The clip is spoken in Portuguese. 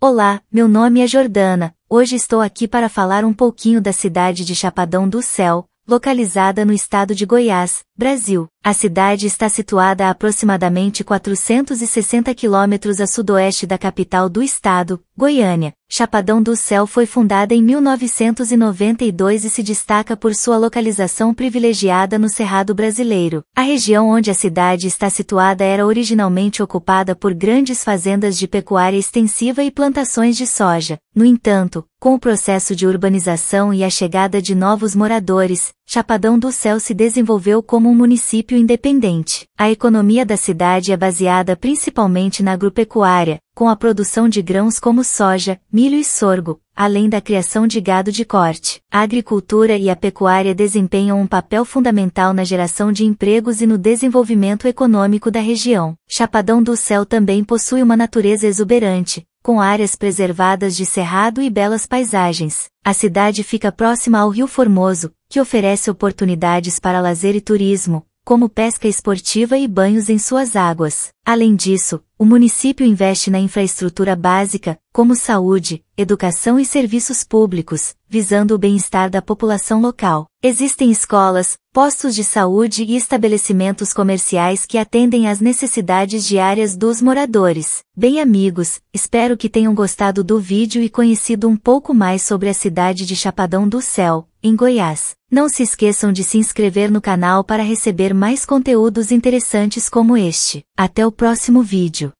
Olá, meu nome é Jordana. Hoje estou aqui para falar um pouquinho da cidade de Chapadão do Céu, localizada no estado de Goiás, Brasil. A cidade está situada a aproximadamente 460 quilômetros a sudoeste da capital do estado, Goiânia. Chapadão do Céu foi fundada em 1992 e se destaca por sua localização privilegiada no Cerrado brasileiro. A região onde a cidade está situada era originalmente ocupada por grandes fazendas de pecuária extensiva e plantações de soja. No entanto, com o processo de urbanização e a chegada de novos moradores, Chapadão do Céu se desenvolveu como como um município independente. A economia da cidade é baseada principalmente na agropecuária, com a produção de grãos como soja, milho e sorgo, além da criação de gado de corte. A agricultura e a pecuária desempenham um papel fundamental na geração de empregos e no desenvolvimento econômico da região. Chapadão do Céu também possui uma natureza exuberante, com áreas preservadas de cerrado e belas paisagens. A cidade fica próxima ao Rio Formoso, que oferece oportunidades para lazer e turismo, como pesca esportiva e banhos em suas águas. Além disso, o município investe na infraestrutura básica, como saúde, educação e serviços públicos, visando o bem-estar da população local. Existem escolas, postos de saúde e estabelecimentos comerciais que atendem às necessidades diárias dos moradores. Bem amigos, espero que tenham gostado do vídeo e conhecido um pouco mais sobre a cidade de Chapadão do Céu, em Goiás. Não se esqueçam de se inscrever no canal para receber mais conteúdos interessantes como este. Até o próximo vídeo.